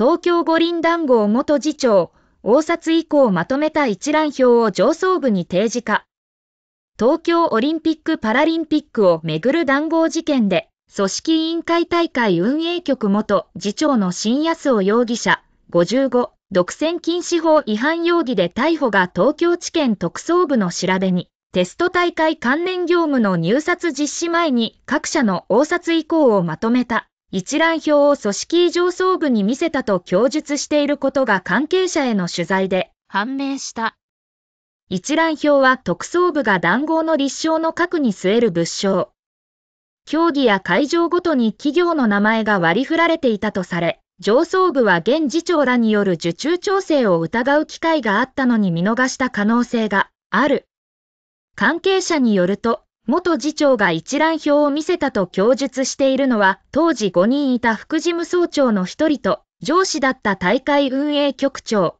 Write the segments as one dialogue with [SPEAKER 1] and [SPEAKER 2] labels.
[SPEAKER 1] 東京五輪団合元次長、応札以降まとめた一覧表を上層部に提示化。東京オリンピック・パラリンピックをめぐる談合事件で、組織委員会大会運営局元次長の新安尾容疑者、55、独占禁止法違反容疑で逮捕が東京地検特捜部の調べに、テスト大会関連業務の入札実施前に各社の応札以降をまとめた。一覧表を組織異常層部に見せたと供述していることが関係者への取材で判明した。一覧表は特捜部が談合の立証の核に据える物証。競技や会場ごとに企業の名前が割り振られていたとされ、上層部は現次長らによる受注調整を疑う機会があったのに見逃した可能性がある。関係者によると、元次長が一覧表を見せたと供述しているのは、当時5人いた副事務総長の一人と、上司だった大会運営局長。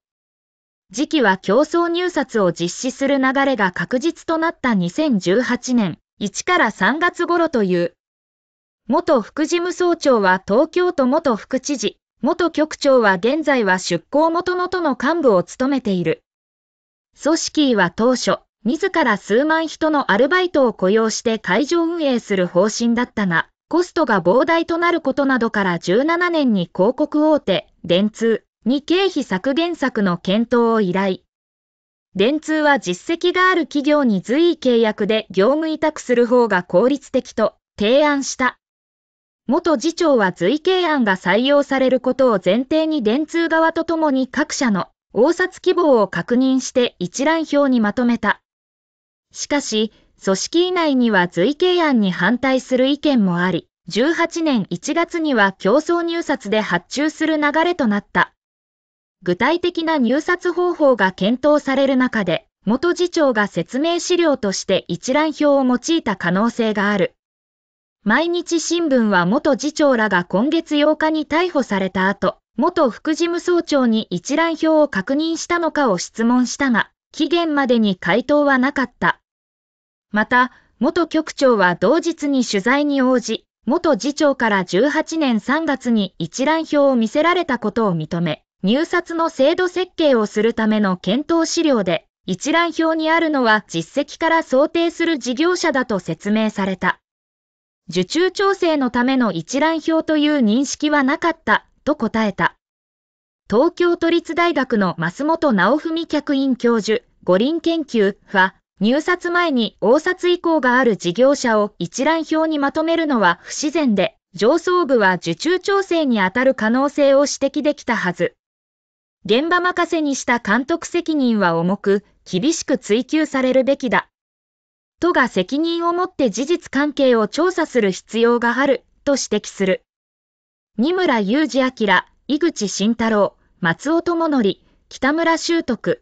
[SPEAKER 1] 時期は競争入札を実施する流れが確実となった2018年、1から3月頃という。元副事務総長は東京都元副知事、元局長は現在は出向元の都の幹部を務めている。組織は当初、自ら数万人のアルバイトを雇用して会場運営する方針だったが、コストが膨大となることなどから17年に広告大手、電通に経費削減策の検討を依頼。電通は実績がある企業に随意契約で業務委託する方が効率的と提案した。元次長は随意契案が採用されることを前提に電通側とともに各社の応札規模を確認して一覧表にまとめた。しかし、組織以内には随形案に反対する意見もあり、18年1月には競争入札で発注する流れとなった。具体的な入札方法が検討される中で、元次長が説明資料として一覧表を用いた可能性がある。毎日新聞は元次長らが今月8日に逮捕された後、元副事務総長に一覧表を確認したのかを質問したが、期限までに回答はなかった。また、元局長は同日に取材に応じ、元次長から18年3月に一覧表を見せられたことを認め、入札の制度設計をするための検討資料で、一覧表にあるのは実績から想定する事業者だと説明された。受注調整のための一覧表という認識はなかった、と答えた。東京都立大学の増本直文客員教授、五輪研究は、入札前に応札意向がある事業者を一覧表にまとめるのは不自然で、上層部は受注調整に当たる可能性を指摘できたはず。現場任せにした監督責任は重く、厳しく追及されるべきだ。都が責任を持って事実関係を調査する必要がある、と指摘する。二村雄二明、井口慎太郎、松尾智則、北村修徳。